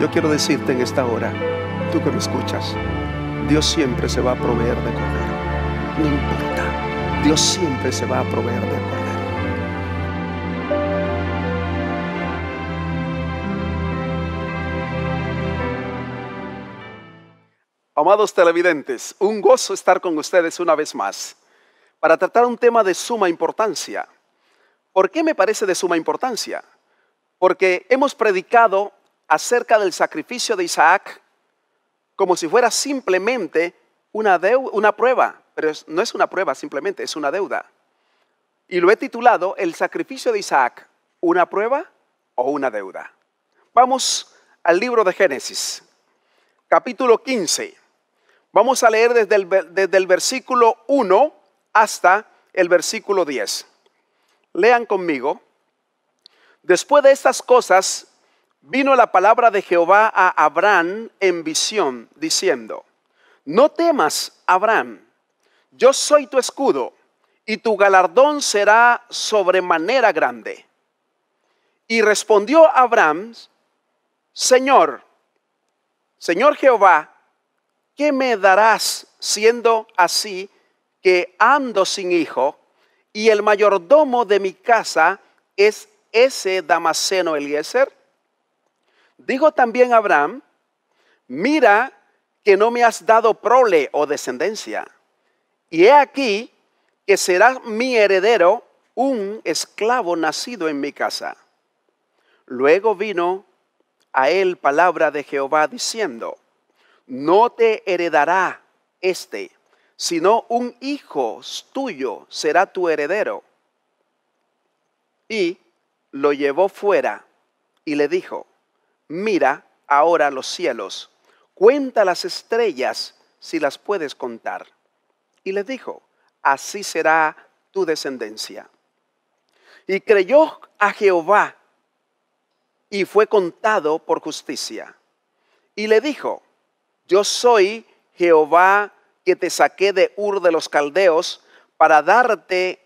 Yo quiero decirte en esta hora, tú que me escuchas, Dios siempre se va a proveer de cordero. No importa, Dios siempre se va a proveer de cordero. Amados televidentes, un gozo estar con ustedes una vez más para tratar un tema de suma importancia. ¿Por qué me parece de suma importancia? Porque hemos predicado acerca del sacrificio de Isaac como si fuera simplemente una, deuda, una prueba, pero no es una prueba simplemente, es una deuda. Y lo he titulado El sacrificio de Isaac, una prueba o una deuda. Vamos al libro de Génesis, capítulo 15. Vamos a leer desde el, desde el versículo 1 hasta el versículo 10. Lean conmigo. Después de estas cosas, vino la palabra de Jehová a Abraham en visión, diciendo, no temas, Abraham, yo soy tu escudo, y tu galardón será sobremanera grande. Y respondió Abraham, Señor, Señor Jehová, ¿qué me darás siendo así que ando sin hijo y el mayordomo de mi casa es ese Damaseno Eliezer? Dijo también Abraham, mira que no me has dado prole o descendencia. Y he aquí que será mi heredero un esclavo nacido en mi casa. Luego vino a él palabra de Jehová diciendo, no te heredará este, sino un hijo tuyo será tu heredero. Y lo llevó fuera y le dijo, mira ahora los cielos, cuenta las estrellas si las puedes contar. Y le dijo, así será tu descendencia. Y creyó a Jehová y fue contado por justicia. Y le dijo, yo soy Jehová que te saqué de Ur de los Caldeos para darte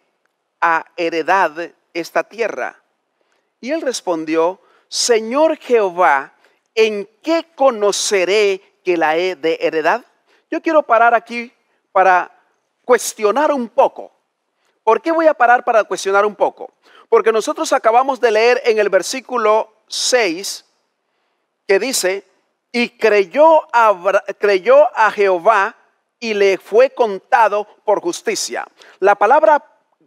a heredad esta tierra. Y él respondió, Señor Jehová, ¿en qué conoceré que la he de heredad? Yo quiero parar aquí para cuestionar un poco. ¿Por qué voy a parar para cuestionar un poco? Porque nosotros acabamos de leer en el versículo 6 que dice, y creyó a, creyó a Jehová y le fue contado por justicia. La palabra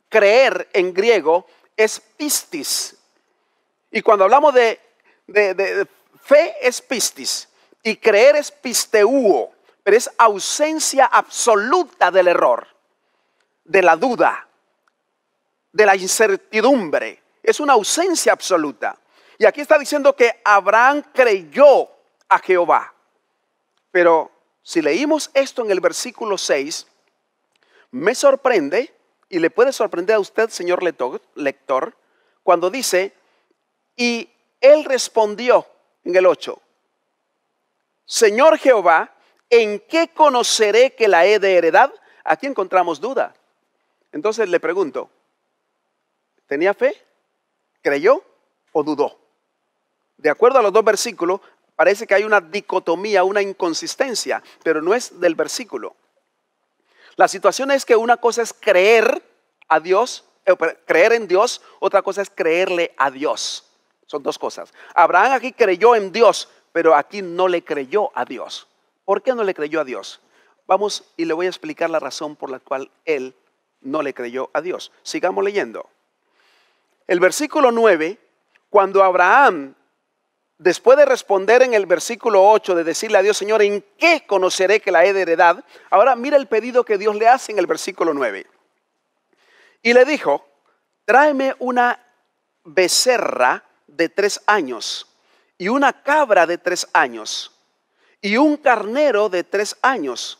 creer en griego es pistis, y cuando hablamos de, fe es pistis y creer es pisteúo. pero es ausencia absoluta del error, de la duda, de la incertidumbre. Es una ausencia absoluta. Y aquí está diciendo que Abraham creyó a Jehová. Pero si leímos esto en el versículo 6, me sorprende y le puede sorprender a usted, señor lector, cuando dice, y él respondió en el 8, Señor Jehová, ¿en qué conoceré que la he de heredad? Aquí encontramos duda. Entonces le pregunto, ¿tenía fe? ¿Creyó o dudó? De acuerdo a los dos versículos, parece que hay una dicotomía, una inconsistencia, pero no es del versículo. La situación es que una cosa es creer a Dios, eh, creer en Dios, otra cosa es creerle a Dios. Son dos cosas. Abraham aquí creyó en Dios, pero aquí no le creyó a Dios. ¿Por qué no le creyó a Dios? Vamos y le voy a explicar la razón por la cual él no le creyó a Dios. Sigamos leyendo. El versículo 9, cuando Abraham, después de responder en el versículo 8, de decirle a Dios, Señor, ¿en qué conoceré que la he de heredad? Ahora mira el pedido que Dios le hace en el versículo 9. Y le dijo, tráeme una becerra de tres años y una cabra de tres años y un carnero de tres años,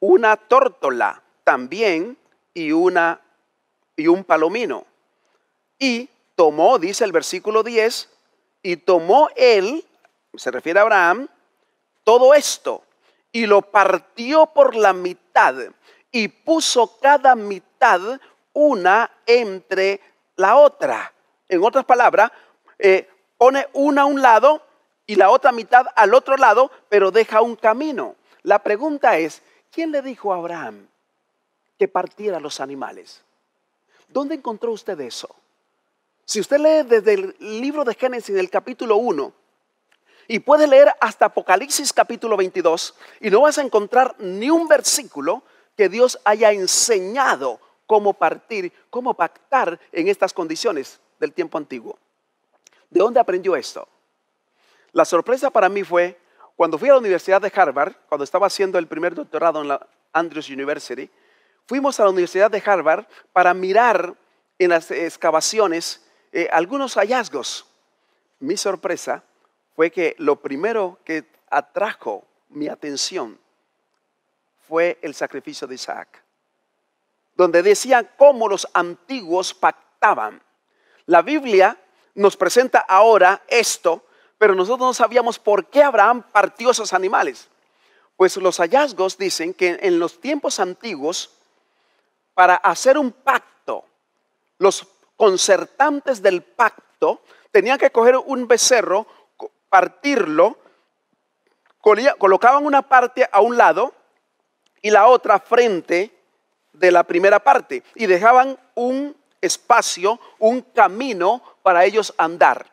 una tórtola también y, una, y un palomino. Y tomó, dice el versículo 10, y tomó él, se refiere a Abraham, todo esto y lo partió por la mitad y puso cada mitad una entre la otra. En otras palabras, eh, pone una a un lado y la otra mitad al otro lado, pero deja un camino. La pregunta es, ¿quién le dijo a Abraham que partiera los animales? ¿Dónde encontró usted eso? Si usted lee desde el libro de Génesis, el capítulo 1, y puede leer hasta Apocalipsis capítulo 22, y no vas a encontrar ni un versículo que Dios haya enseñado cómo partir, cómo pactar en estas condiciones del tiempo antiguo. ¿De dónde aprendió esto? La sorpresa para mí fue cuando fui a la Universidad de Harvard, cuando estaba haciendo el primer doctorado en la Andrews University, fuimos a la Universidad de Harvard para mirar en las excavaciones eh, algunos hallazgos. Mi sorpresa fue que lo primero que atrajo mi atención fue el sacrificio de Isaac, donde decían cómo los antiguos pactaban. La Biblia nos presenta ahora esto, pero nosotros no sabíamos por qué Abraham partió esos animales. Pues los hallazgos dicen que en los tiempos antiguos, para hacer un pacto, los concertantes del pacto tenían que coger un becerro, partirlo, colocaban una parte a un lado y la otra frente de la primera parte y dejaban un espacio, un camino para ellos andar.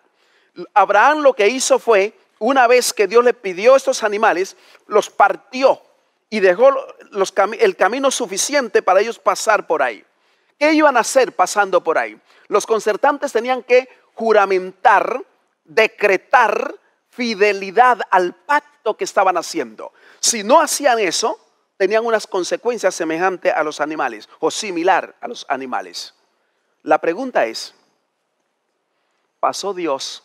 Abraham lo que hizo fue, una vez que Dios le pidió estos animales, los partió y dejó el camino suficiente para ellos pasar por ahí. ¿Qué iban a hacer pasando por ahí? Los concertantes tenían que juramentar, decretar fidelidad al pacto que estaban haciendo. Si no hacían eso, tenían unas consecuencias semejantes a los animales o similar a los animales. La pregunta es, ¿pasó Dios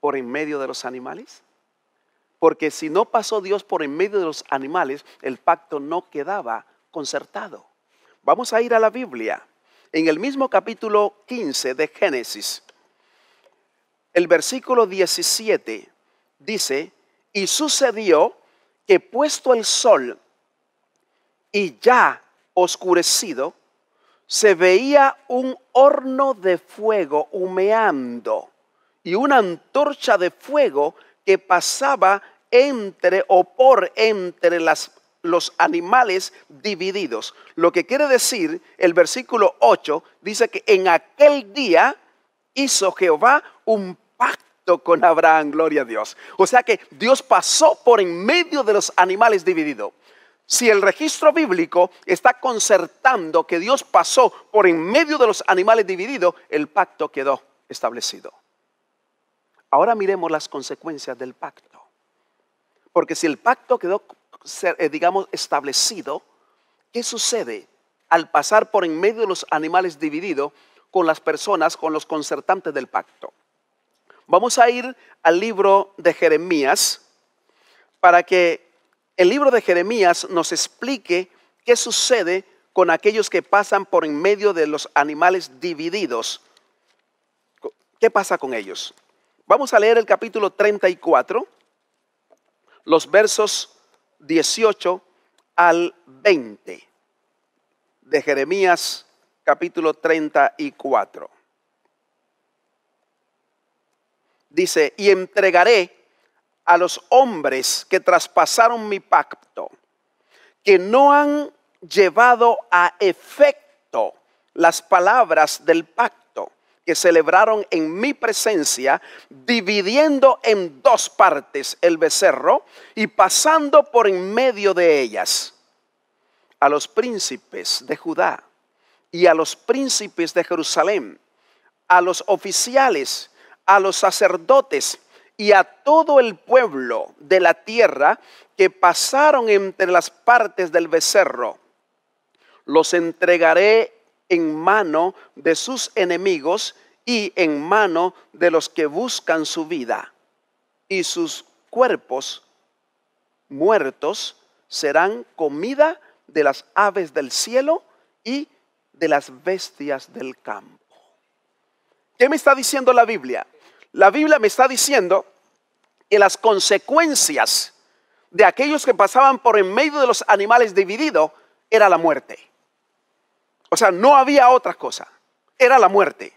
por en medio de los animales? Porque si no pasó Dios por en medio de los animales, el pacto no quedaba concertado. Vamos a ir a la Biblia. En el mismo capítulo 15 de Génesis, el versículo 17 dice, y sucedió que puesto el sol y ya oscurecido, se veía un horno de fuego humeando y una antorcha de fuego que pasaba entre o por entre los animales divididos. Lo que quiere decir, el versículo 8 dice que en aquel día hizo Jehová un pacto con Abraham, gloria a Dios. O sea que Dios pasó por en medio de los animales divididos. Si el registro bíblico está concertando que Dios pasó por en medio de los animales divididos, el pacto quedó establecido. Ahora miremos las consecuencias del pacto. Porque si el pacto quedó, eh, digamos, establecido, ¿qué sucede al pasar por en medio de los animales divididos con las personas, con los concertantes del pacto? Vamos a ir al libro de Jeremías para que el libro de Jeremías nos explique qué sucede con aquellos que pasan por en medio de los animales divididos. ¿Qué pasa con ellos? Vamos a leer el capítulo 34, los versos 18 al 20 de Jeremías capítulo 34. Dice, y entregaré a los hombres que traspasaron mi pacto, que no han llevado a efecto las palabras del pacto que celebraron en mi presencia, dividiendo en dos partes el becerro y pasando por en medio de ellas a los príncipes de Judá y a los príncipes de Jerusalén, a los oficiales, a los sacerdotes y a todo el pueblo de la tierra que pasaron entre las partes del becerro. Los entregaré en mano de sus enemigos y en mano de los que buscan su vida. Y sus cuerpos muertos serán comida de las aves del cielo y de las bestias del campo. ¿Qué me está diciendo la Biblia? La Biblia me está diciendo que las consecuencias de aquellos que pasaban por en medio de los animales divididos era la muerte. O sea, no había otra cosa, era la muerte.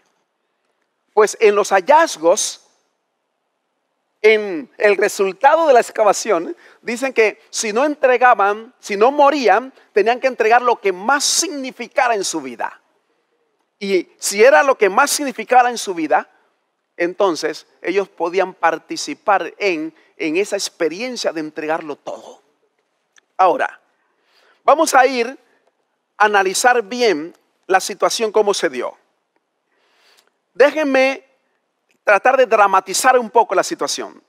Pues en los hallazgos, en el resultado de la excavación, dicen que si no entregaban, si no morían, tenían que entregar lo que más significara en su vida. Y si era lo que más significara en su vida, entonces ellos podían participar en, en esa experiencia de entregarlo todo. Ahora, vamos a ir a analizar bien la situación cómo se dio. Déjenme tratar de dramatizar un poco la situación.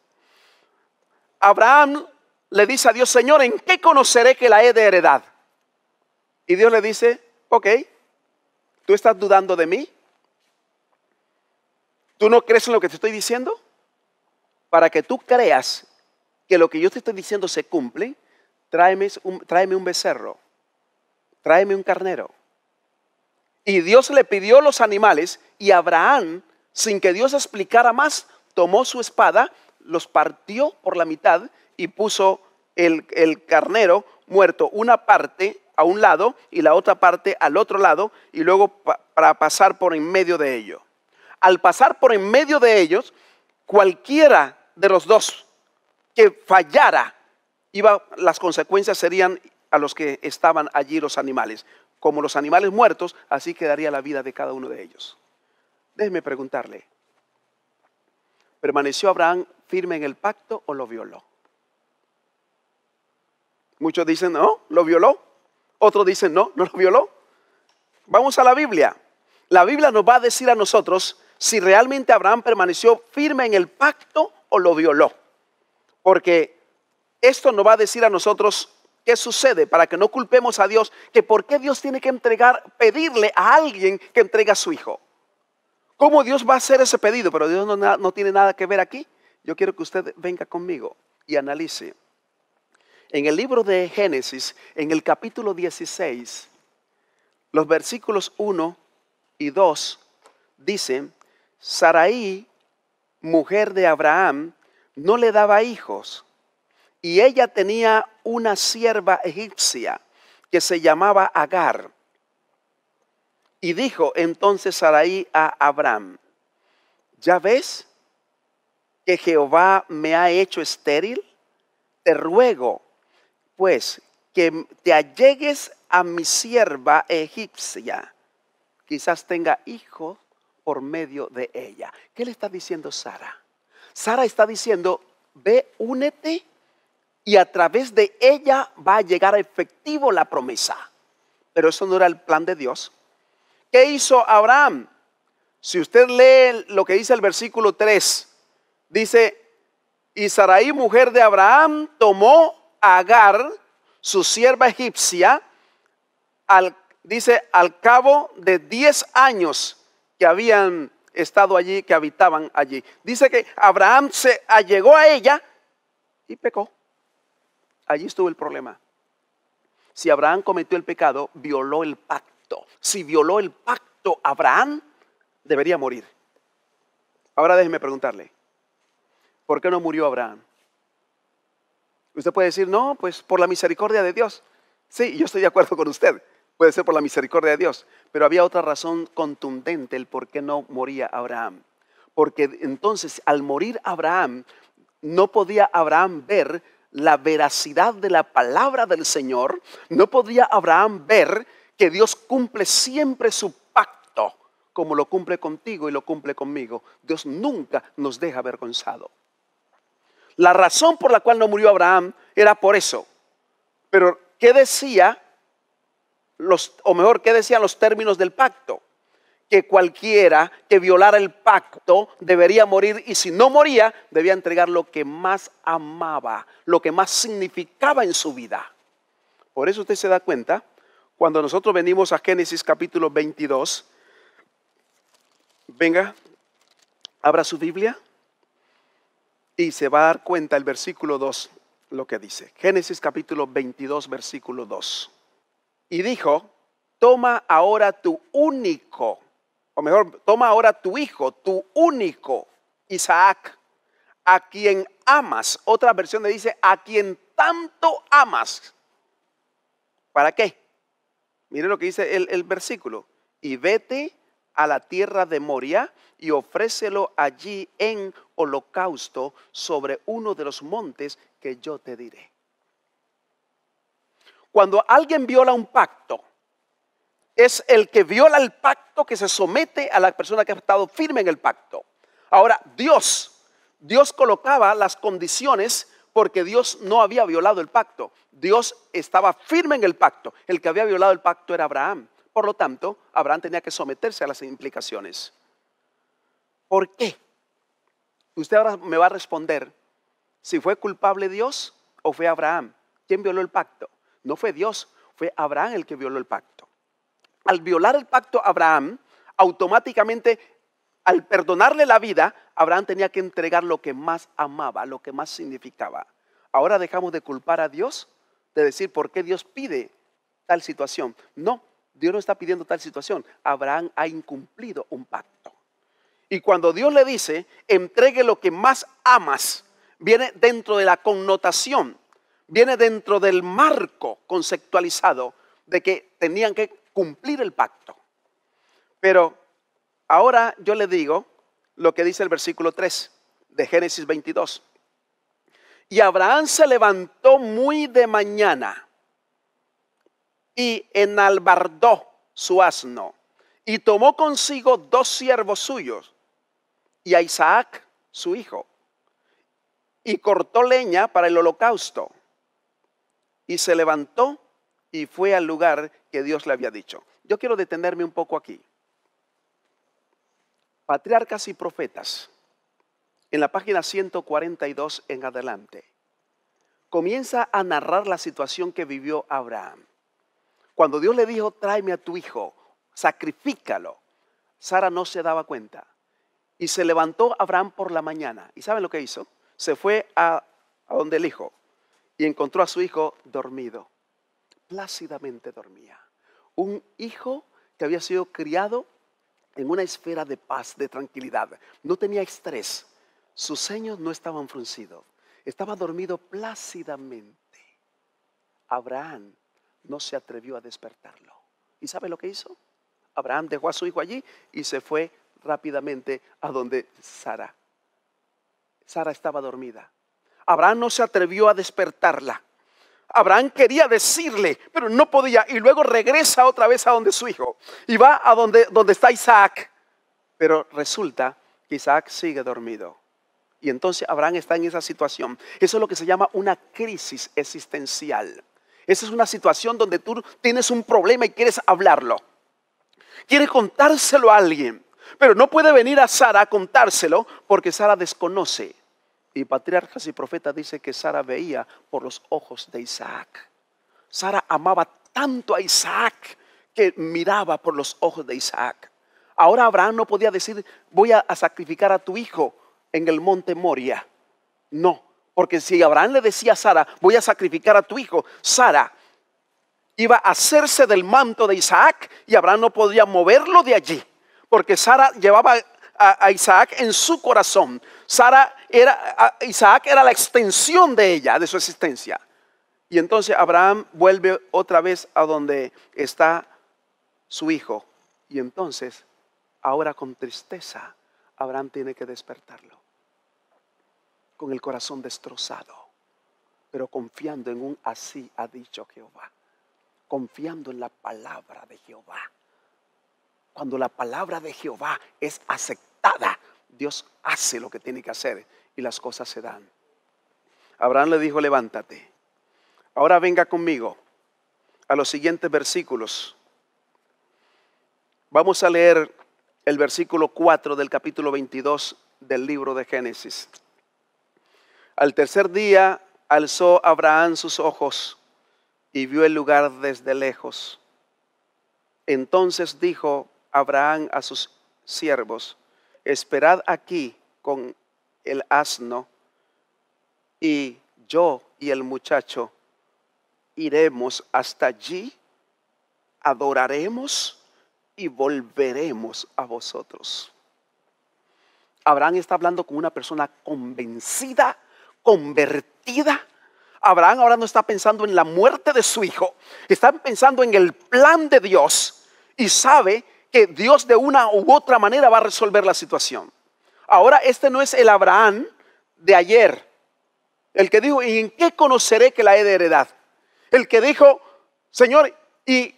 Abraham le dice a Dios, Señor, ¿en qué conoceré que la he de heredad? Y Dios le dice, ok, ¿tú estás dudando de mí? ¿Tú no crees en lo que te estoy diciendo? Para que tú creas que lo que yo te estoy diciendo se cumple, tráeme un, becerro, tráeme un carnero. Y Dios le pidió los animales y Abraham, sin que Dios explicara más, tomó su espada, los partió por la mitad y puso el, carnero muerto una parte a un lado y la otra parte al otro lado y luego para pasar por en medio de ello al pasar por en medio de ellos, cualquiera de los dos que fallara, iba, las consecuencias serían a los que estaban allí los animales. Como los animales muertos, así quedaría la vida de cada uno de ellos. Déjeme preguntarle, ¿permaneció Abraham firme en el pacto o lo violó? Muchos dicen, no, lo violó. Otros dicen, no, no lo violó. Vamos a la Biblia. La Biblia nos va a decir a nosotros si realmente Abraham permaneció firme en el pacto o lo violó. Porque esto nos va a decir a nosotros qué sucede para que no culpemos a Dios, que por qué Dios tiene que entregar, pedirle a alguien que entregue a su hijo. ¿Cómo Dios va a hacer ese pedido? Pero Dios no, no tiene nada que ver aquí. Yo quiero que usted venga conmigo y analice. En el libro de Génesis, en el capítulo 16, los versículos 1 y 2 dicen Saraí, mujer de Abraham, no le daba hijos, y ella tenía una sierva egipcia que se llamaba Agar. Y dijo entonces Saraí a Abraham, ¿ya ves que Jehová me ha hecho estéril? Te ruego, pues, que te allegues a mi sierva egipcia. Quizás tenga hijos por medio de ella. ¿Qué le está diciendo Sara? Sara está diciendo, ve, únete y a través de ella va a llegar efectivo la promesa. Pero eso no era el plan de Dios. ¿Qué hizo Abraham? Si usted lee lo que dice el versículo 3, dice, y Sarai, mujer de Abraham, tomó a Agar, su sierva egipcia, al, dice, al cabo de 10 años que habían estado allí, que habitaban allí. Dice que Abraham se allegó a ella y pecó. Allí estuvo el problema. Si Abraham cometió el pecado, violó el pacto. Si violó el pacto, Abraham debería morir. Ahora déjeme preguntarle, ¿por qué no murió Abraham? Usted puede decir, no, pues por la misericordia de Dios. Sí, yo estoy de acuerdo con usted. Puede ser por la misericordia de Dios, pero había otra razón contundente el por qué no moría Abraham. Porque entonces al morir Abraham, no podía Abraham ver la veracidad de la palabra del Señor, no podía Abraham ver que Dios cumple siempre su pacto, como lo cumple contigo y lo cumple conmigo. Dios nunca nos deja avergonzado. La razón por la cual no murió Abraham era por eso. Pero, ¿qué decía o mejor, ¿qué decían los términos del pacto? Que cualquiera que violara el pacto debería morir y si no moría, debía entregar lo que más amaba, lo que más significaba en su vida. Por eso usted se da cuenta, cuando nosotros venimos a Génesis capítulo 22, venga, abra su Biblia y se va a dar cuenta el versículo 2, lo que dice. Génesis capítulo 22, versículo 2 y dijo, toma ahora tu único, o mejor, toma ahora tu hijo, tu único, Isaac, a quien amas. Otra versión le dice, a quien tanto amas. ¿Para qué? Mire lo que dice el, el versículo. Y vete a la tierra de Moria y ofrécelo allí en holocausto sobre uno de los montes que yo te diré cuando alguien viola un pacto, es el que viola el pacto que se somete a la persona que ha estado firme en el pacto. Ahora, Dios, Dios colocaba las condiciones porque Dios no había violado el pacto. Dios estaba firme en el pacto. El que había violado el pacto era Abraham. Por lo tanto, Abraham tenía que someterse a las implicaciones. ¿Por qué? Usted ahora me va a responder si fue culpable Dios o fue Abraham. ¿Quién violó el pacto? No fue Dios, fue Abraham el que violó el pacto. Al violar el pacto Abraham, automáticamente, al perdonarle la vida, Abraham tenía que entregar lo que más amaba, lo que más significaba. Ahora dejamos de culpar a Dios, de decir por qué Dios pide tal situación. No, Dios no está pidiendo tal situación. Abraham ha incumplido un pacto. Y cuando Dios le dice, entregue lo que más amas, viene dentro de la connotación viene dentro del marco conceptualizado de que tenían que cumplir el pacto. Pero ahora yo le digo lo que dice el versículo 3 de Génesis 22. Y Abraham se levantó muy de mañana y enalbardó su asno y tomó consigo dos siervos suyos y a Isaac, su hijo, y cortó leña para el holocausto y se levantó y fue al lugar que Dios le había dicho. Yo quiero detenerme un poco aquí. Patriarcas y profetas, en la página 142 en adelante, comienza a narrar la situación que vivió Abraham. Cuando Dios le dijo, tráeme a tu hijo, sacrifícalo, Sara no se daba cuenta. Y se levantó Abraham por la mañana. ¿Y saben lo que hizo? Se fue a, a donde el hijo y encontró a su hijo dormido. Plácidamente dormía. Un hijo que había sido criado en una esfera de paz, de tranquilidad. No tenía estrés. Sus ceños no estaban fruncidos. Estaba dormido plácidamente. Abraham no se atrevió a despertarlo. ¿Y sabe lo que hizo? Abraham dejó a su hijo allí y se fue rápidamente a donde Sara. Sara estaba dormida. Abraham no se atrevió a despertarla. Abraham quería decirle, pero no podía. Y luego regresa otra vez a donde su hijo. Y va a donde, donde está Isaac. Pero resulta que Isaac sigue dormido. Y entonces Abraham está en esa situación. Eso es lo que se llama una crisis existencial. Esa es una situación donde tú tienes un problema y quieres hablarlo. Quieres contárselo a alguien. Pero no puede venir a Sara a contárselo porque Sara desconoce y patriarcas y profetas dice que Sara veía por los ojos de Isaac. Sara amaba tanto a Isaac que miraba por los ojos de Isaac. Ahora Abraham no podía decir, voy a, sacrificar a tu hijo en el monte Moria. No, porque si Abraham le decía a Sara, voy a sacrificar a tu hijo, Sara iba a hacerse del manto de Isaac y Abraham no podía moverlo de allí, porque Sara llevaba a, Isaac en su corazón. Sara era, Isaac era la extensión de ella, de su existencia. Y entonces Abraham vuelve otra vez a donde está su hijo. Y entonces, ahora con tristeza, Abraham tiene que despertarlo. Con el corazón destrozado, pero confiando en un así ha dicho Jehová. Confiando en la palabra de Jehová. Cuando la palabra de Jehová es aceptada, Dios hace lo que tiene que hacer y las cosas se dan. Abraham le dijo, levántate. Ahora venga conmigo a los siguientes versículos. Vamos a leer el versículo 4 del capítulo 22 del libro de Génesis. Al tercer día alzó Abraham sus ojos y vio el lugar desde lejos. Entonces dijo Abraham a sus siervos, esperad aquí con el asno y yo y el muchacho iremos hasta allí, adoraremos y volveremos a vosotros. Abraham está hablando con una persona convencida, convertida. Abraham ahora no está pensando en la muerte de su hijo, está pensando en el plan de Dios y sabe que Dios de una u otra manera va a resolver la situación. Ahora este no es el Abraham de ayer, el que dijo, ¿y en qué conoceré que la he de heredad? El que dijo, Señor, ¿y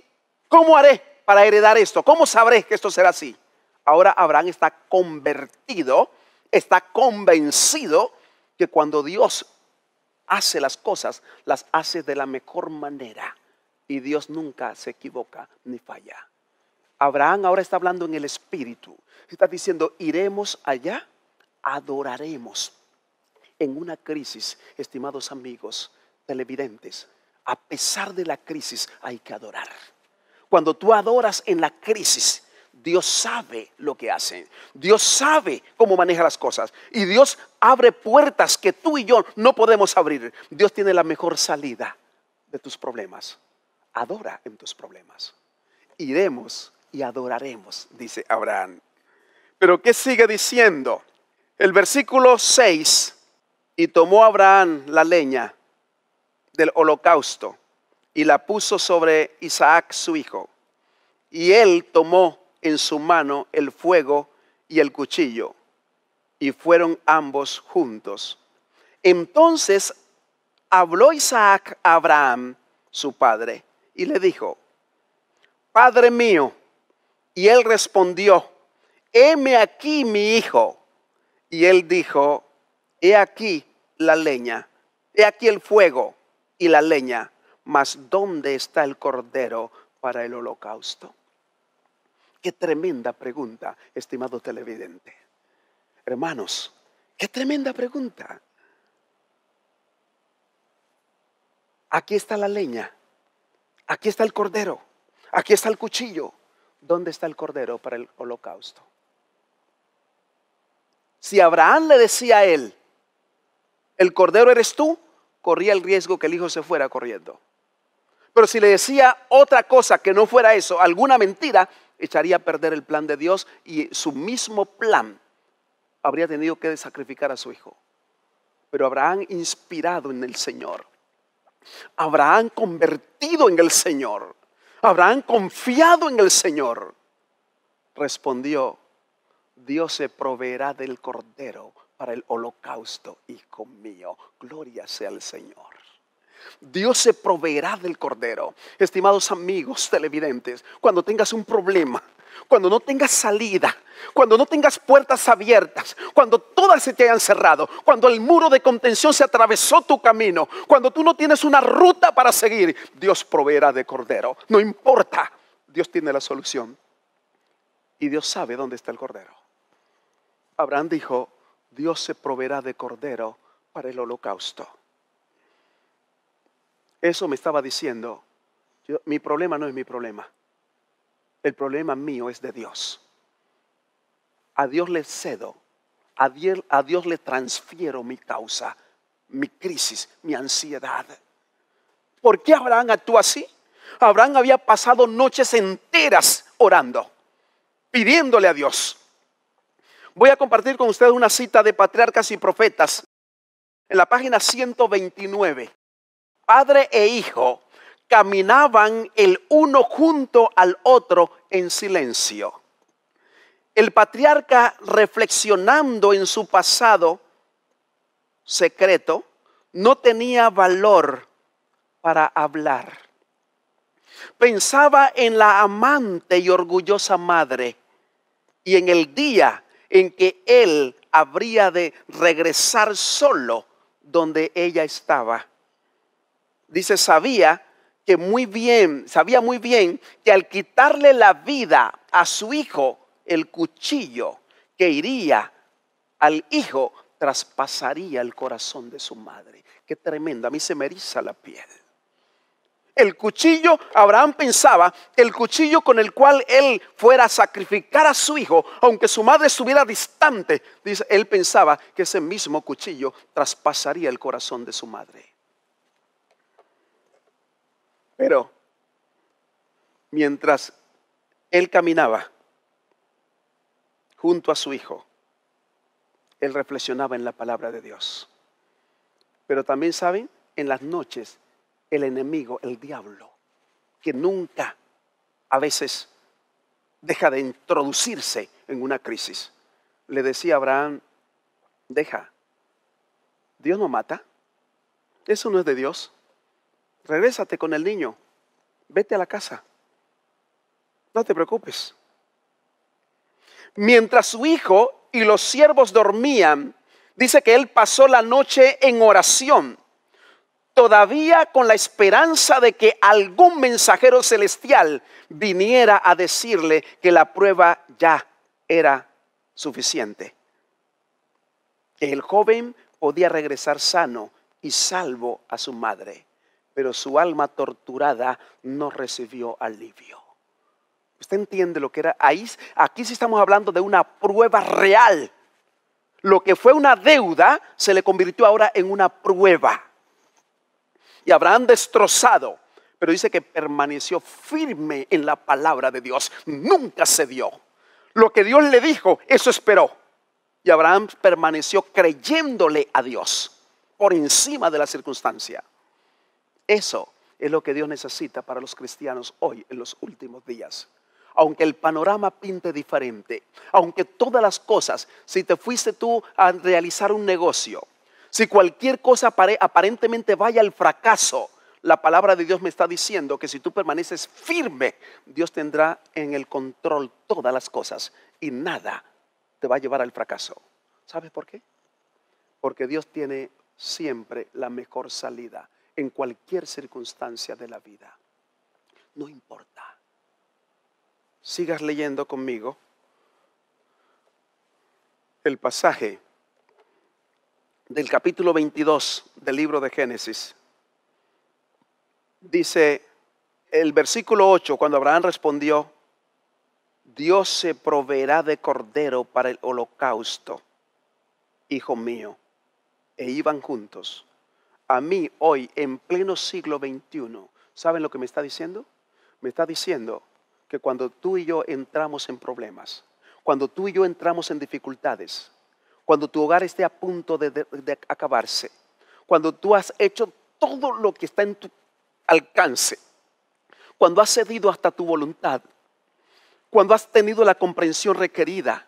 cómo haré para heredar esto? ¿Cómo sabré que esto será así? Ahora Abraham está convertido, está convencido que cuando Dios hace las cosas, las hace de la mejor manera. Y Dios nunca se equivoca ni falla. Abraham ahora está hablando en el espíritu. Está diciendo, iremos allá, adoraremos. En una crisis, estimados amigos televidentes, a pesar de la crisis hay que adorar. Cuando tú adoras en la crisis, Dios sabe lo que hace. Dios sabe cómo maneja las cosas. Y Dios abre puertas que tú y yo no podemos abrir. Dios tiene la mejor salida de tus problemas. Adora en tus problemas. Iremos y adoraremos, dice Abraham. Pero ¿qué sigue diciendo? El versículo 6, y tomó Abraham la leña del holocausto y la puso sobre Isaac su hijo. Y él tomó en su mano el fuego y el cuchillo, y fueron ambos juntos. Entonces habló Isaac a Abraham, su padre, y le dijo, Padre mío, y él respondió, heme aquí mi hijo. Y él dijo, he aquí la leña, he aquí el fuego y la leña, mas ¿dónde está el cordero para el holocausto? Qué tremenda pregunta, estimado televidente. Hermanos, qué tremenda pregunta. Aquí está la leña, aquí está el cordero, aquí está el cuchillo, ¿dónde está el cordero para el holocausto? Si Abraham le decía a él, el cordero eres tú, corría el riesgo que el hijo se fuera corriendo. Pero si le decía otra cosa que no fuera eso, alguna mentira, echaría a perder el plan de Dios y su mismo plan habría tenido que sacrificar a su hijo. Pero Abraham inspirado en el Señor, Abraham convertido en el Señor, Habrán confiado en el Señor, respondió, Dios se proveerá del cordero para el holocausto, hijo mío. Gloria sea al Señor. Dios se proveerá del cordero. Estimados amigos televidentes, cuando tengas un problema, cuando no tengas salida, cuando no tengas puertas abiertas, cuando todas se te hayan cerrado, cuando el muro de contención se atravesó tu camino, cuando tú no tienes una ruta para seguir, Dios proveerá de cordero. No importa, Dios tiene la solución. Y Dios sabe dónde está el cordero. Abraham dijo, Dios se proveerá de cordero para el holocausto. Eso me estaba diciendo, mi problema no es mi problema. El problema mío es de Dios. A Dios le cedo, a Dios, le transfiero mi causa, mi crisis, mi ansiedad. ¿Por qué Abraham actuó así? Abraham había pasado noches enteras orando, pidiéndole a Dios. Voy a compartir con ustedes una cita de Patriarcas y Profetas en la página 129. Padre e hijo caminaban el uno junto al otro en silencio. El patriarca reflexionando en su pasado secreto, no tenía valor para hablar. Pensaba en la amante y orgullosa madre y en el día en que él habría de regresar solo donde ella estaba. Dice, sabía que muy bien, sabía muy bien que al quitarle la vida a su hijo, el cuchillo que iría al hijo traspasaría el corazón de su madre. Qué tremenda a mí se me eriza la piel. El cuchillo, Abraham pensaba el cuchillo con el cual él fuera a sacrificar a su hijo, aunque su madre estuviera distante, él pensaba que ese mismo cuchillo traspasaría el corazón de su madre. Pero mientras él caminaba junto a su hijo, él reflexionaba en la palabra de Dios. Pero también, ¿saben? En las noches, el enemigo, el diablo, que nunca a veces deja de introducirse en una crisis. Le decía a Abraham, deja, Dios no mata, eso no es de Dios regrésate con el niño, vete a la casa, no te preocupes. Mientras su hijo y los siervos dormían, dice que él pasó la noche en oración, todavía con la esperanza de que algún mensajero celestial viniera a decirle que la prueba ya era suficiente. El joven podía regresar sano y salvo a su madre pero su alma torturada no recibió alivio. ¿Usted entiende lo que era? Ahí, aquí sí estamos hablando de una prueba real. Lo que fue una deuda se le convirtió ahora en una prueba. Y Abraham destrozado, pero dice que permaneció firme en la palabra de Dios. Nunca cedió. Lo que Dios le dijo, eso esperó. Y Abraham permaneció creyéndole a Dios por encima de la circunstancia. Eso es lo que Dios necesita para los cristianos hoy, en los últimos días. Aunque el panorama pinte diferente, aunque todas las cosas, si te fuiste tú a realizar un negocio, si cualquier cosa aparentemente vaya al fracaso, la palabra de Dios me está diciendo que si tú permaneces firme, Dios tendrá en el control todas las cosas y nada te va a llevar al fracaso. ¿Sabes por qué? Porque Dios tiene siempre la mejor salida en cualquier circunstancia de la vida. No importa. Sigas leyendo conmigo el pasaje del capítulo 22 del libro de Génesis. Dice el versículo 8, cuando Abraham respondió, Dios se proveerá de cordero para el holocausto, hijo mío. E iban juntos a mí hoy, en pleno siglo XXI, ¿saben lo que me está diciendo? Me está diciendo que cuando tú y yo entramos en problemas, cuando tú y yo entramos en dificultades, cuando tu hogar esté a punto de, de acabarse, cuando tú has hecho todo lo que está en tu alcance, cuando has cedido hasta tu voluntad, cuando has tenido la comprensión requerida,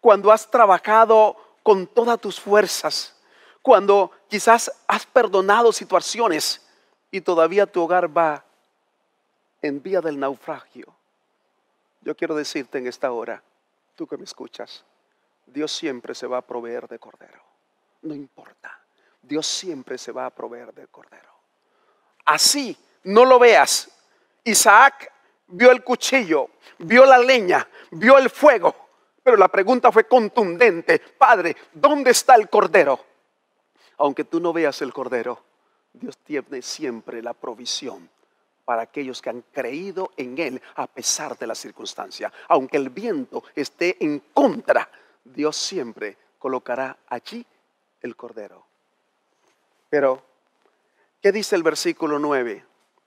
cuando has trabajado con todas tus fuerzas, cuando quizás has perdonado situaciones y todavía tu hogar va en vía del naufragio. Yo quiero decirte en esta hora, tú que me escuchas, Dios siempre se va a proveer de cordero. No importa. Dios siempre se va a proveer de cordero. Así, no lo veas. Isaac vio el cuchillo, vio la leña, vio el fuego. Pero la pregunta fue contundente. Padre, ¿dónde está el cordero? Aunque tú no veas el Cordero, Dios tiene siempre la provisión para aquellos que han creído en Él a pesar de la circunstancia. Aunque el viento esté en contra, Dios siempre colocará allí el Cordero. Pero, ¿qué dice el versículo 9?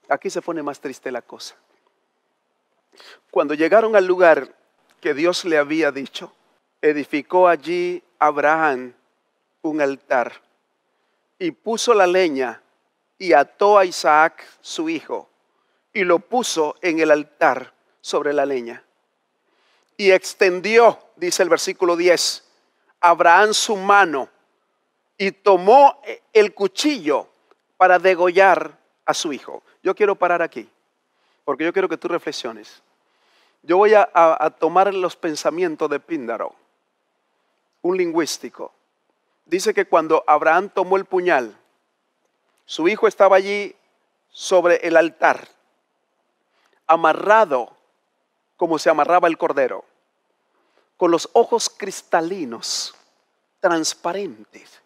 Aquí se pone más triste la cosa. Cuando llegaron al lugar que Dios le había dicho, edificó allí Abraham un altar y puso la leña y ató a Isaac, su hijo, y lo puso en el altar sobre la leña. Y extendió, dice el versículo 10, Abraham su mano y tomó el cuchillo para degollar a su hijo. Yo quiero parar aquí, porque yo quiero que tú reflexiones. Yo voy a, tomar los pensamientos de Píndaro, un lingüístico, dice que cuando Abraham tomó el puñal, su hijo estaba allí sobre el altar, amarrado como se amarraba el cordero, con los ojos cristalinos, transparentes,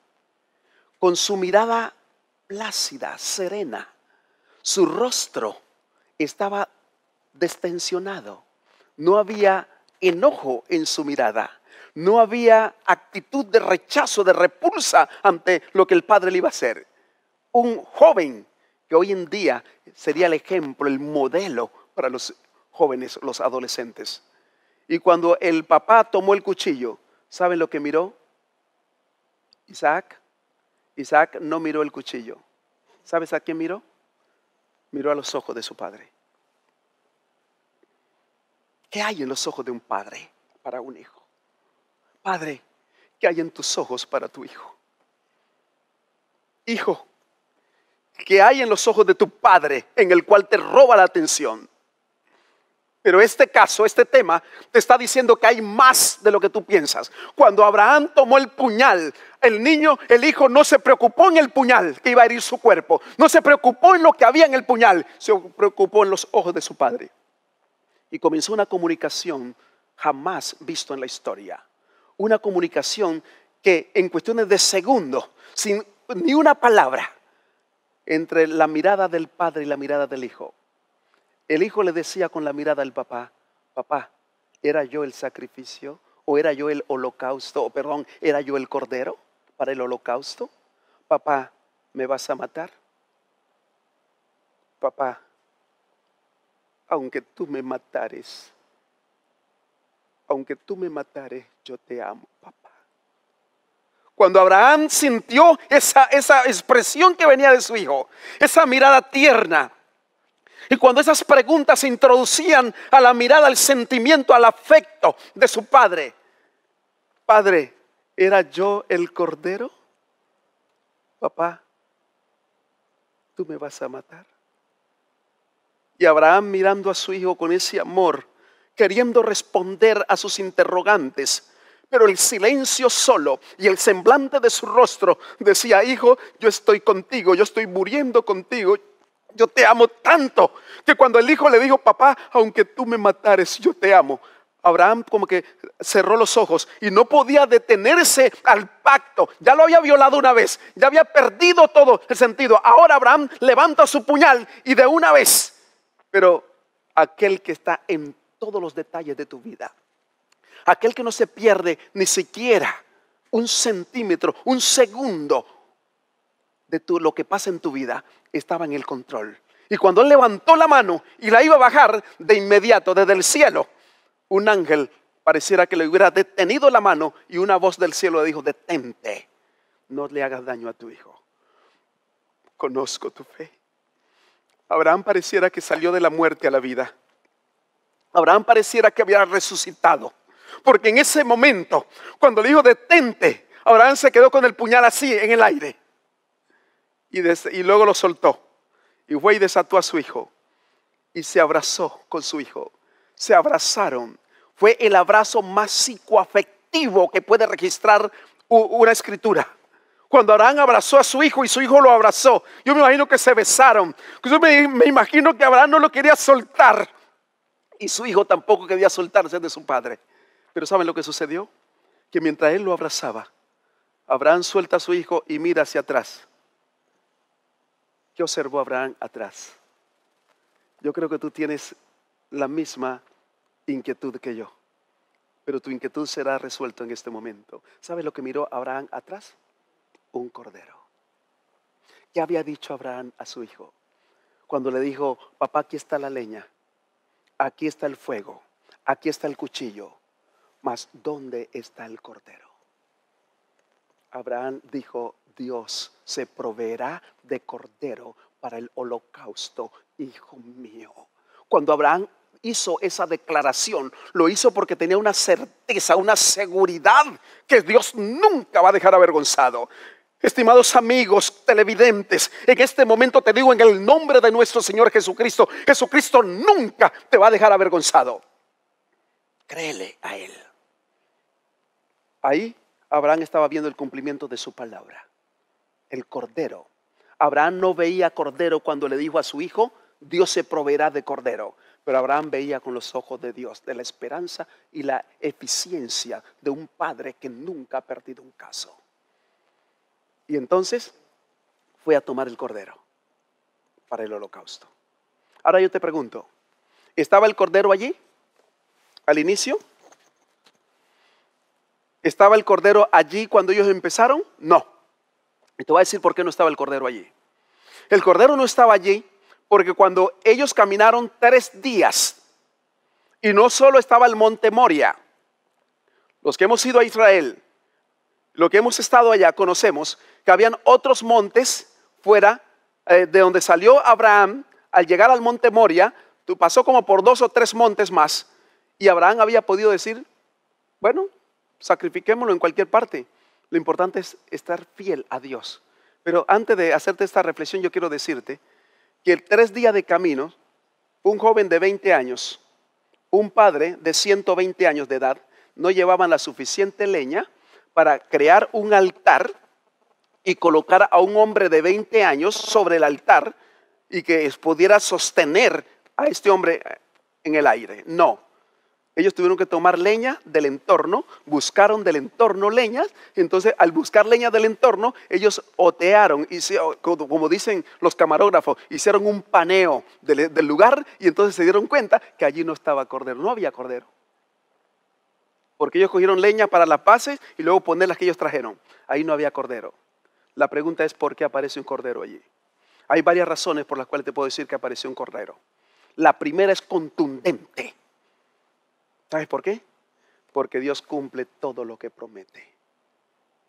con su mirada plácida, serena. Su rostro estaba destensionado, no había enojo en su mirada no había actitud de rechazo, de repulsa ante lo que el padre le iba a hacer. Un joven que hoy en día sería el ejemplo, el modelo para los jóvenes, los adolescentes. Y cuando el papá tomó el cuchillo, ¿saben lo que miró? Isaac. Isaac no miró el cuchillo. ¿Sabes a quién miró? Miró a los ojos de su padre. ¿Qué hay en los ojos de un padre para un hijo? Padre, ¿qué hay en tus ojos para tu hijo? Hijo, ¿qué hay en los ojos de tu padre en el cual te roba la atención? Pero este caso, este tema, te está diciendo que hay más de lo que tú piensas. Cuando Abraham tomó el puñal, el niño, el hijo, no se preocupó en el puñal que iba a herir su cuerpo. No se preocupó en lo que había en el puñal. Se preocupó en los ojos de su padre. Y comenzó una comunicación jamás visto en la historia una comunicación que en cuestiones de segundos, sin ni una palabra, entre la mirada del padre y la mirada del hijo. El hijo le decía con la mirada al papá, papá, ¿era yo el sacrificio? ¿O era yo el holocausto? O perdón, ¿era yo el cordero para el holocausto? Papá, ¿me vas a matar? Papá, aunque tú me matares, aunque tú me matares, yo te amo, papá. Cuando Abraham sintió esa, esa expresión que venía de su hijo, esa mirada tierna, y cuando esas preguntas se introducían a la mirada, al sentimiento, al afecto de su padre, Padre, ¿era yo el cordero? Papá, tú me vas a matar. Y Abraham mirando a su hijo con ese amor, queriendo responder a sus interrogantes. Pero el silencio solo y el semblante de su rostro decía, hijo, yo estoy contigo, yo estoy muriendo contigo, yo te amo tanto que cuando el hijo le dijo, papá, aunque tú me matares, yo te amo. Abraham como que cerró los ojos y no podía detenerse al pacto. Ya lo había violado una vez, ya había perdido todo el sentido. Ahora Abraham levanta su puñal y de una vez. Pero aquel que está en todos los detalles de tu vida. Aquel que no se pierde ni siquiera un centímetro, un segundo de tu, lo que pasa en tu vida, estaba en el control. Y cuando él levantó la mano y la iba a bajar, de inmediato, desde el cielo, un ángel pareciera que le hubiera detenido la mano y una voz del cielo le dijo, detente, no le hagas daño a tu hijo. Conozco tu fe. Abraham pareciera que salió de la muerte a la vida. Abraham pareciera que había resucitado. Porque en ese momento, cuando le dijo detente, Abraham se quedó con el puñal así en el aire. Y, luego lo soltó. Y fue y desató a su hijo. Y se abrazó con su hijo. Se abrazaron. Fue el abrazo más psicoafectivo que puede registrar una escritura. Cuando Abraham abrazó a su hijo y su hijo lo abrazó, yo me imagino que se besaron. Yo me imagino que Abraham no lo quería soltar y su hijo tampoco quería soltarse de su padre. Pero ¿saben lo que sucedió? Que mientras él lo abrazaba, Abraham suelta a su hijo y mira hacia atrás. ¿Qué observó Abraham atrás? Yo creo que tú tienes la misma inquietud que yo, pero tu inquietud será resuelta en este momento. ¿Sabes lo que miró Abraham atrás? Un cordero. ¿Qué había dicho Abraham a su hijo? Cuando le dijo, papá, aquí está la leña aquí está el fuego, aquí está el cuchillo, mas ¿dónde está el cordero? Abraham dijo, Dios se proveerá de cordero para el holocausto, hijo mío. Cuando Abraham hizo esa declaración, lo hizo porque tenía una certeza, una seguridad que Dios nunca va a dejar avergonzado. Estimados amigos televidentes, en este momento te digo en el nombre de nuestro Señor Jesucristo, Jesucristo nunca te va a dejar avergonzado. Créele a Él. Ahí Abraham estaba viendo el cumplimiento de su palabra, el cordero. Abraham no veía cordero cuando le dijo a su hijo, Dios se proveerá de cordero. Pero Abraham veía con los ojos de Dios, de la esperanza y la eficiencia de un padre que nunca ha perdido un caso. Y entonces fue a tomar el cordero para el holocausto. Ahora yo te pregunto, ¿estaba el cordero allí al inicio? ¿Estaba el cordero allí cuando ellos empezaron? No. Y te voy a decir por qué no estaba el cordero allí. El cordero no estaba allí porque cuando ellos caminaron tres días, y no solo estaba el monte Moria, los que hemos ido a Israel, los que hemos estado allá conocemos que habían otros montes fuera eh, de donde salió Abraham al llegar al monte Moria, pasó como por dos o tres montes más. Y Abraham había podido decir, bueno, sacrifiquémoslo en cualquier parte. Lo importante es estar fiel a Dios. Pero antes de hacerte esta reflexión, yo quiero decirte que el tres días de camino, un joven de 20 años, un padre de 120 años de edad, no llevaban la suficiente leña para crear un altar y colocar a un hombre de 20 años sobre el altar y que pudiera sostener a este hombre eh, en el aire. No. Ellos tuvieron que tomar leña del entorno, buscaron del entorno leñas, y entonces al buscar leña del entorno, ellos otearon, como dicen los camarógrafos, hicieron un paneo del, lugar y entonces se dieron cuenta que allí no estaba cordero, no había cordero porque ellos cogieron leña para las paces y luego poner que ellos trajeron. Ahí no había cordero. La pregunta es por qué aparece un cordero allí. Hay varias razones por las cuales te puedo decir que apareció un cordero. La primera es contundente. ¿Sabes por qué? Porque Dios cumple todo lo que promete.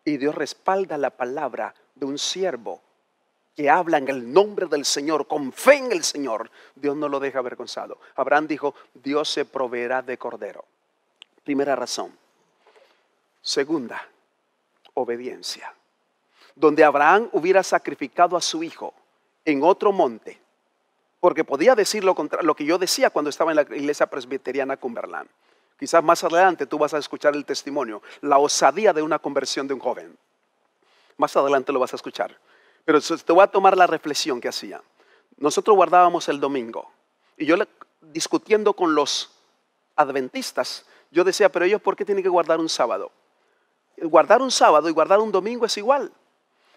Y Dios respalda la palabra de un siervo que habla en el nombre del Señor, con fe en el Señor. Dios no lo deja avergonzado. Abraham dijo, Dios se proveerá de cordero. Primera razón. Segunda, obediencia donde Abraham hubiera sacrificado a su hijo en otro monte, porque podía decir lo, contra, lo que yo decía cuando estaba en la iglesia presbiteriana Cumberland. Quizás más adelante tú vas a escuchar el testimonio, la osadía de una conversión de un joven. Más adelante lo vas a escuchar. Pero te voy a tomar la reflexión que hacía. Nosotros guardábamos el domingo y yo discutiendo con los adventistas, yo decía, pero ellos ¿por qué tienen que guardar un sábado? Guardar un sábado y guardar un domingo es igual.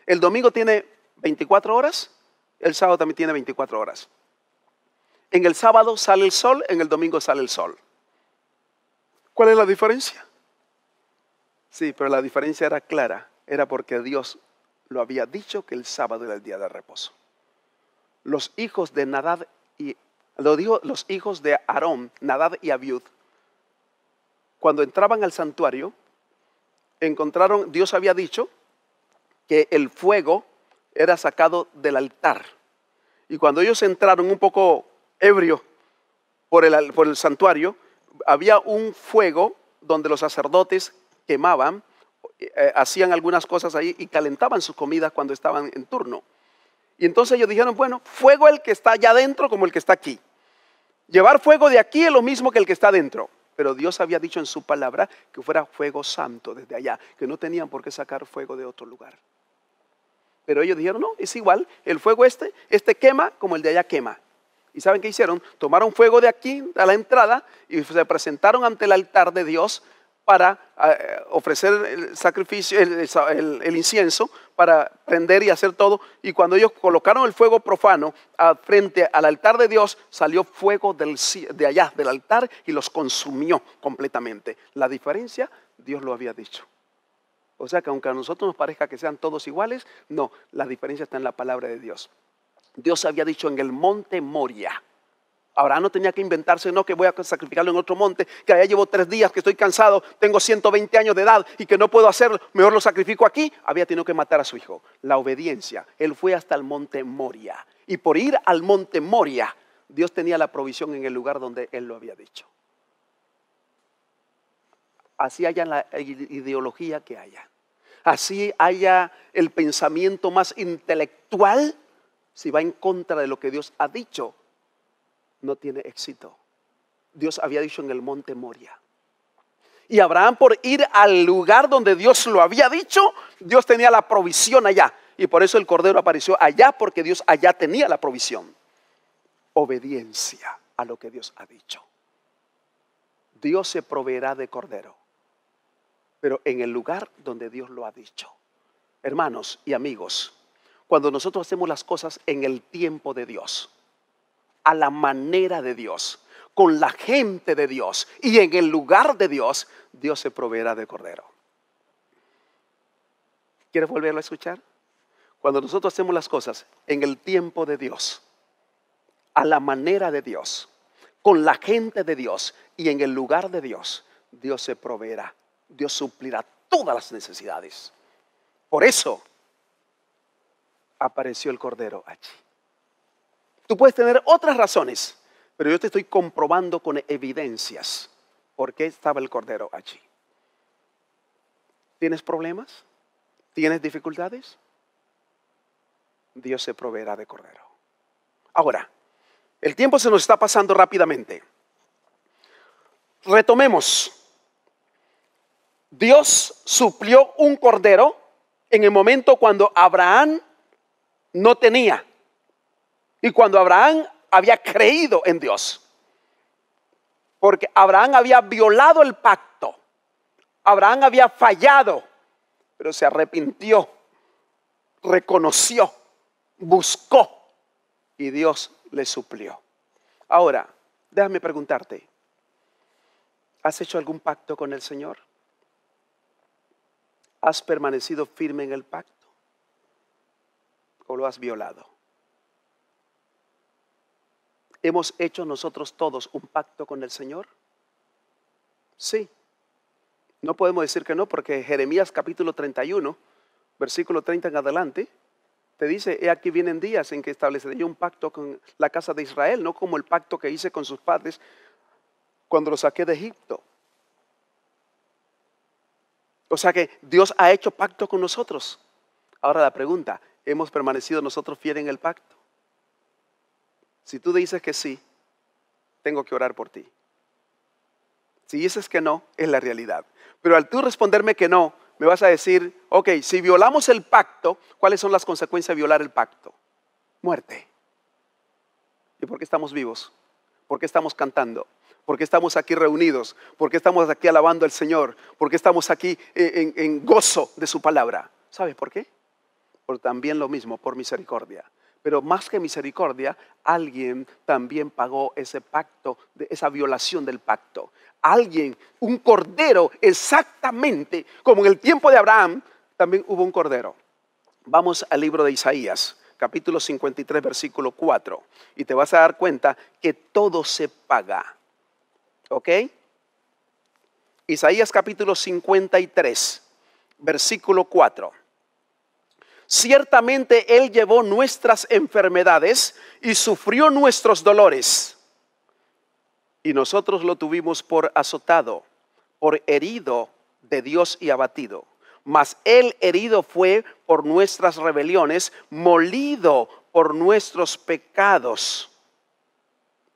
El domingo tiene 24 horas, el sábado también tiene 24 horas. En el sábado sale el sol, en el domingo sale el sol. ¿Cuál es la diferencia? Sí, pero la diferencia era clara. Era porque Dios lo había dicho que el sábado era el día de reposo. Los hijos de Nadad y lo dijo los hijos de Aarón, Nadad y Abiud, cuando entraban al santuario, encontraron, Dios había dicho que el fuego era sacado del altar. Y cuando ellos entraron un poco ebrio por el, santuario, había un fuego donde los sacerdotes quemaban, eh, hacían algunas cosas ahí y calentaban sus comidas cuando estaban en turno. Y entonces ellos dijeron, bueno, fuego el que está allá adentro como el que está aquí. Llevar fuego de aquí es lo mismo que el que está adentro. Pero Dios había dicho en su palabra que fuera fuego santo desde allá, que no tenían por qué sacar fuego de otro lugar. Pero ellos dijeron, no, es igual, el fuego este, este quema como el de allá quema. ¿Y saben qué hicieron? Tomaron fuego de aquí, a la entrada, y se presentaron ante el altar de Dios para eh, ofrecer el sacrificio, el, incienso, para prender y hacer todo. Y cuando ellos colocaron el fuego profano frente al altar de Dios, salió fuego de allá, del altar, y los consumió completamente. La diferencia, Dios lo había dicho. O sea que aunque a nosotros nos parezca que sean todos iguales, no, la diferencia está en la palabra de Dios. Dios había dicho en el monte Moria. Ahora no tenía que inventarse, no, que voy a sacrificarlo en otro monte, que allá llevo tres días, que estoy cansado, tengo 120 años de edad y que no puedo hacerlo, mejor lo sacrifico aquí. Había tenido que matar a su hijo. La obediencia. Él fue hasta el monte Moria. Y por ir al monte Moria, Dios tenía la provisión en el lugar donde él lo había dicho así haya la ideología que haya, así haya el pensamiento más intelectual, si va en contra de lo que Dios ha dicho, no tiene éxito. Dios había dicho en el monte Moria. Y Abraham por ir al lugar donde Dios lo había dicho, Dios tenía la provisión allá. Y por eso el cordero apareció allá, porque Dios allá tenía la provisión. Obediencia a lo que Dios ha dicho. Dios se proveerá de cordero pero en el lugar donde Dios lo ha dicho. Hermanos y amigos, cuando nosotros hacemos las cosas en el tiempo de Dios, a la manera de Dios, con la gente de Dios y en el lugar de Dios, Dios se proveerá de cordero. ¿Quieres volverlo a escuchar? Cuando nosotros hacemos las cosas en el tiempo de Dios, a la manera de Dios, con la gente de Dios y en el lugar de Dios, Dios se proveerá Dios suplirá todas las necesidades. Por eso apareció el Cordero allí. Tú puedes tener otras razones, pero yo te estoy comprobando con evidencias por qué estaba el Cordero allí. ¿Tienes problemas? ¿Tienes dificultades? Dios se proveerá de Cordero. Ahora, el tiempo se nos está pasando rápidamente. Retomemos Dios suplió un cordero en el momento cuando Abraham no tenía y cuando Abraham había creído en Dios. Porque Abraham había violado el pacto, Abraham había fallado, pero se arrepintió, reconoció, buscó y Dios le suplió. Ahora, déjame preguntarte, ¿has hecho algún pacto con el Señor? has permanecido firme en el pacto o lo has violado. ¿Hemos hecho nosotros todos un pacto con el Señor? Sí. No podemos decir que no, porque Jeremías capítulo 31, versículo 30 en adelante, te dice, he aquí vienen días en que estableceré yo un pacto con la casa de Israel, no como el pacto que hice con sus padres cuando los saqué de Egipto o sea que Dios ha hecho pacto con nosotros. Ahora la pregunta, ¿hemos permanecido nosotros fieles en el pacto? Si tú dices que sí, tengo que orar por ti. Si dices que no, es la realidad. Pero al tú responderme que no, me vas a decir, ok, si violamos el pacto, ¿cuáles son las consecuencias de violar el pacto? Muerte. ¿Y por qué estamos vivos? ¿Por qué estamos cantando? ¿Por qué estamos aquí reunidos? ¿Por qué estamos aquí alabando al Señor? ¿Por qué estamos aquí eh, en, gozo de su palabra? ¿Sabes por qué? Por también lo mismo, por misericordia. Pero más que misericordia, alguien también pagó ese pacto, esa violación del pacto. Alguien, un cordero, exactamente como en el tiempo de Abraham, también hubo un cordero. Vamos al libro de Isaías, capítulo 53, versículo 4, y te vas a dar cuenta que todo se paga ¿Ok? Isaías capítulo 53, versículo 4. Ciertamente Él llevó nuestras enfermedades y sufrió nuestros dolores. Y nosotros lo tuvimos por azotado, por herido de Dios y abatido. Mas Él herido fue por nuestras rebeliones, molido por nuestros pecados.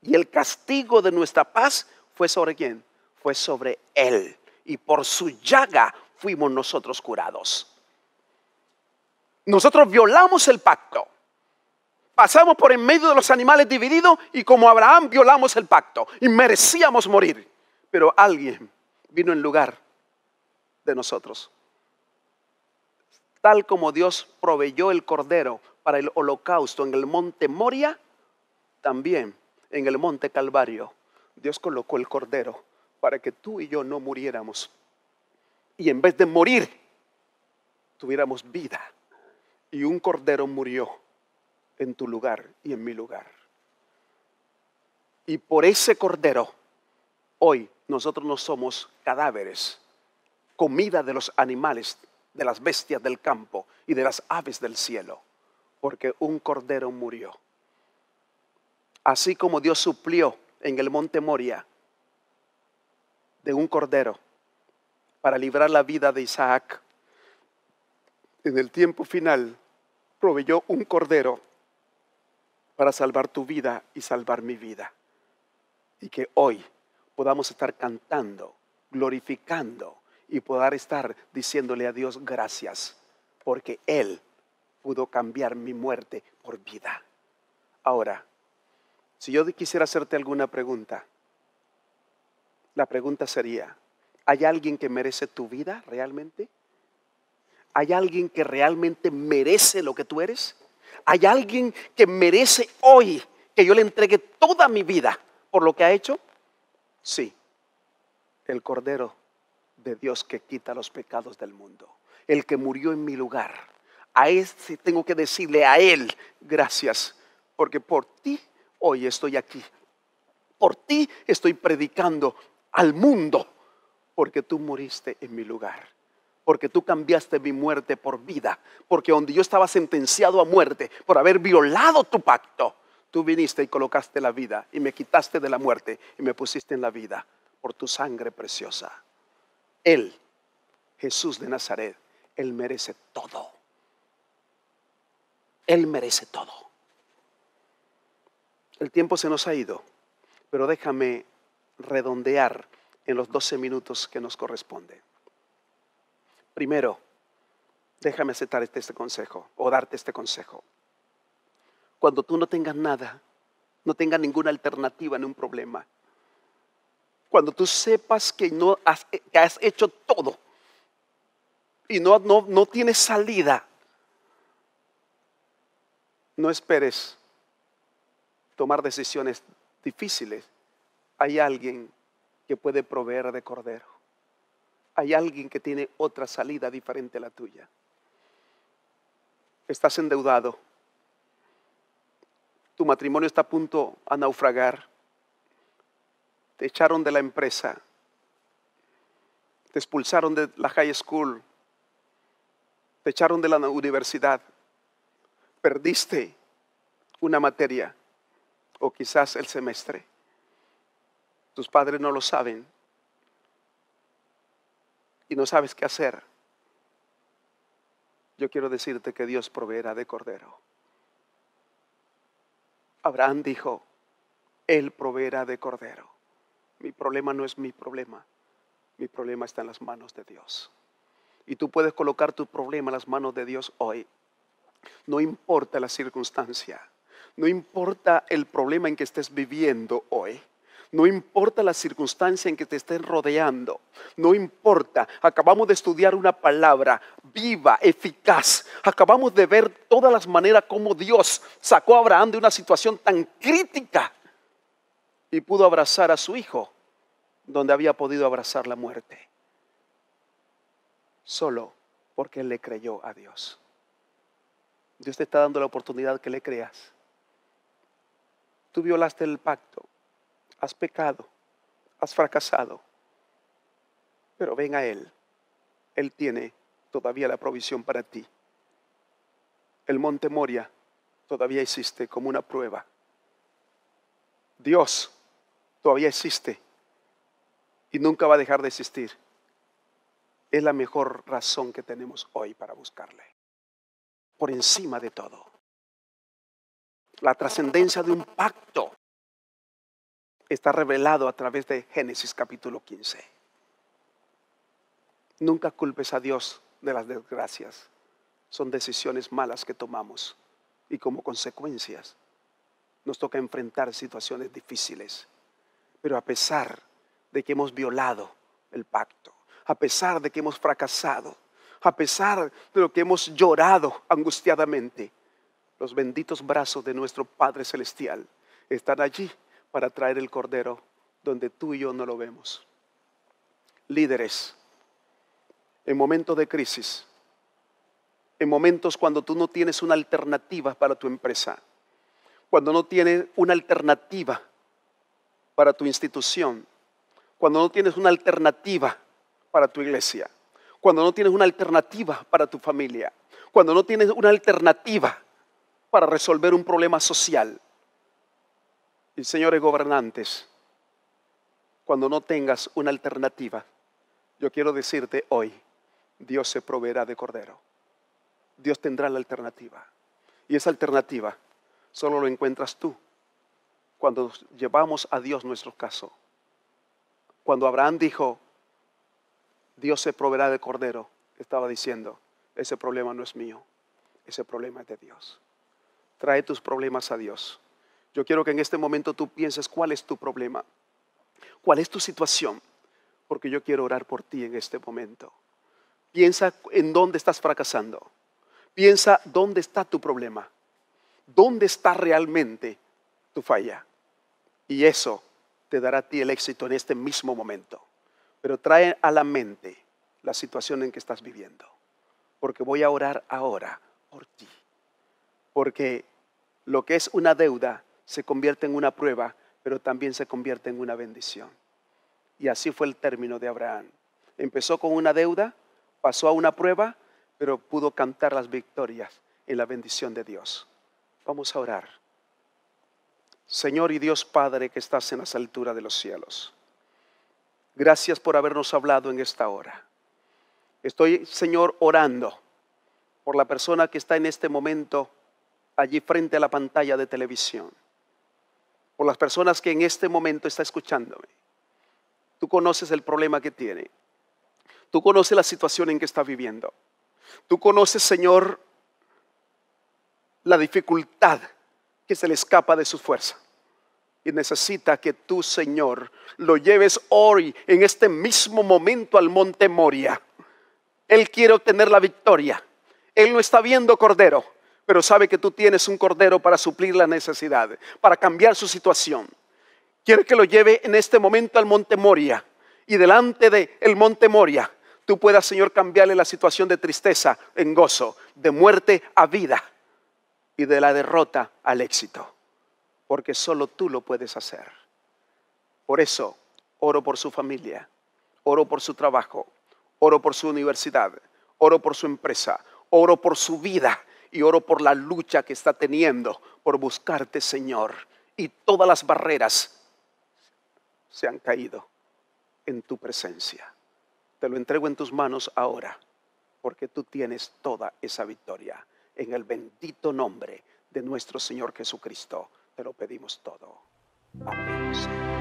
Y el castigo de nuestra paz ¿Fue sobre quién? Fue sobre Él. Y por su llaga fuimos nosotros curados. Nosotros violamos el pacto. Pasamos por en medio de los animales divididos y como Abraham violamos el pacto y merecíamos morir. Pero alguien vino en lugar de nosotros. Tal como Dios proveyó el cordero para el holocausto en el monte Moria, también en el monte Calvario Dios colocó el cordero para que tú y yo no muriéramos. Y en vez de morir, tuviéramos vida. Y un cordero murió en tu lugar y en mi lugar. Y por ese cordero, hoy nosotros no somos cadáveres, comida de los animales, de las bestias del campo y de las aves del cielo, porque un cordero murió. Así como Dios suplió en el monte Moria de un cordero para librar la vida de Isaac. En el tiempo final proveyó un cordero para salvar tu vida y salvar mi vida. Y que hoy podamos estar cantando, glorificando y poder estar diciéndole a Dios gracias, porque Él pudo cambiar mi muerte por vida. Ahora, si yo quisiera hacerte alguna pregunta, la pregunta sería, ¿hay alguien que merece tu vida realmente? ¿Hay alguien que realmente merece lo que tú eres? ¿Hay alguien que merece hoy que yo le entregue toda mi vida por lo que ha hecho? Sí, el Cordero de Dios que quita los pecados del mundo, el que murió en mi lugar. A este tengo que decirle a Él, gracias, porque por ti hoy estoy aquí. Por ti estoy predicando al mundo, porque tú moriste en mi lugar, porque tú cambiaste mi muerte por vida, porque donde yo estaba sentenciado a muerte por haber violado tu pacto, tú viniste y colocaste la vida y me quitaste de la muerte y me pusiste en la vida por tu sangre preciosa. Él, Jesús de Nazaret, Él merece todo. Él merece todo. El tiempo se nos ha ido, pero déjame redondear en los 12 minutos que nos corresponde. Primero, déjame aceptar este, este, consejo o darte este consejo. Cuando tú no tengas nada, no tengas ninguna alternativa en un problema, cuando tú sepas que no has, hecho todo y no, no, no tienes salida, no esperes tomar decisiones difíciles, hay alguien que puede proveer de cordero. Hay alguien que tiene otra salida diferente a la tuya. Estás endeudado. Tu matrimonio está a punto a naufragar. Te echaron de la empresa. Te expulsaron de la high school. Te echaron de la universidad. Perdiste una materia o quizás el semestre. Tus padres no lo saben y no sabes qué hacer. Yo quiero decirte que Dios proveerá de cordero. Abraham dijo, Él proveerá de cordero. Mi problema no es mi problema, mi problema está en las manos de Dios. Y tú puedes colocar tu problema en las manos de Dios hoy. No importa la circunstancia. No importa el problema en que estés viviendo hoy. No importa la circunstancia en que te estén rodeando, no importa. Acabamos de estudiar una palabra viva, eficaz. Acabamos de ver todas las maneras como Dios sacó a Abraham de una situación tan crítica y pudo abrazar a su hijo donde había podido abrazar la muerte. Solo porque él le creyó a Dios. Dios te está dando la oportunidad que le creas tú violaste el pacto, has pecado, has fracasado, pero ven a Él. Él tiene todavía la provisión para ti. El monte Moria todavía existe como una prueba. Dios todavía existe y nunca va a dejar de existir. Es la mejor razón que tenemos hoy para buscarle. Por encima de todo la trascendencia de un pacto está revelado a través de Génesis capítulo 15. Nunca culpes a Dios de las desgracias. Son decisiones malas que tomamos y como consecuencias nos toca enfrentar situaciones difíciles. Pero a pesar de que hemos violado el pacto, a pesar de que hemos fracasado, a pesar de lo que hemos llorado angustiadamente, los benditos brazos de nuestro Padre Celestial están allí para traer el Cordero donde tú y yo no lo vemos. Líderes, en momentos de crisis, en momentos cuando tú no tienes una alternativa para tu empresa, cuando no tienes una alternativa para tu institución, cuando no tienes una alternativa para tu iglesia, cuando no tienes una alternativa para tu familia, cuando no tienes una alternativa para resolver un problema social. Y señores gobernantes, cuando no tengas una alternativa, yo quiero decirte hoy, Dios se proveerá de cordero. Dios tendrá la alternativa. Y esa alternativa solo lo encuentras tú cuando llevamos a Dios nuestro caso. Cuando Abraham dijo, Dios se proveerá de cordero, estaba diciendo, ese problema no es mío, ese problema es de Dios trae tus problemas a Dios. Yo quiero que en este momento tú pienses cuál es tu problema, cuál es tu situación, porque yo quiero orar por ti en este momento. Piensa en dónde estás fracasando. Piensa dónde está tu problema. ¿Dónde está realmente tu falla? Y eso te dará a ti el éxito en este mismo momento. Pero trae a la mente la situación en que estás viviendo, porque voy a orar ahora por ti porque lo que es una deuda se convierte en una prueba, pero también se convierte en una bendición. Y así fue el término de Abraham. Empezó con una deuda, pasó a una prueba, pero pudo cantar las victorias en la bendición de Dios. Vamos a orar. Señor y Dios Padre que estás en las alturas de los cielos, gracias por habernos hablado en esta hora. Estoy, Señor, orando por la persona que está en este momento allí frente a la pantalla de televisión, por las personas que en este momento está escuchándome. Tú conoces el problema que tiene. Tú conoces la situación en que está viviendo. Tú conoces, Señor, la dificultad que se le escapa de su fuerza. Y necesita que tú, Señor, lo lleves hoy, en este mismo momento, al monte Moria. Él quiere obtener la victoria. Él no está viendo cordero pero sabe que tú tienes un cordero para suplir la necesidad, para cambiar su situación. Quiere que lo lleve en este momento al monte Moria y delante del monte Moria tú puedas, Señor, cambiarle la situación de tristeza en gozo, de muerte a vida y de la derrota al éxito, porque solo tú lo puedes hacer. Por eso oro por su familia, oro por su trabajo, oro por su universidad, oro por su empresa, oro por su vida y oro por la lucha que está teniendo por buscarte, Señor. Y todas las barreras se han caído en tu presencia. Te lo entrego en tus manos ahora, porque tú tienes toda esa victoria. En el bendito nombre de nuestro Señor Jesucristo, te lo pedimos todo. Amén.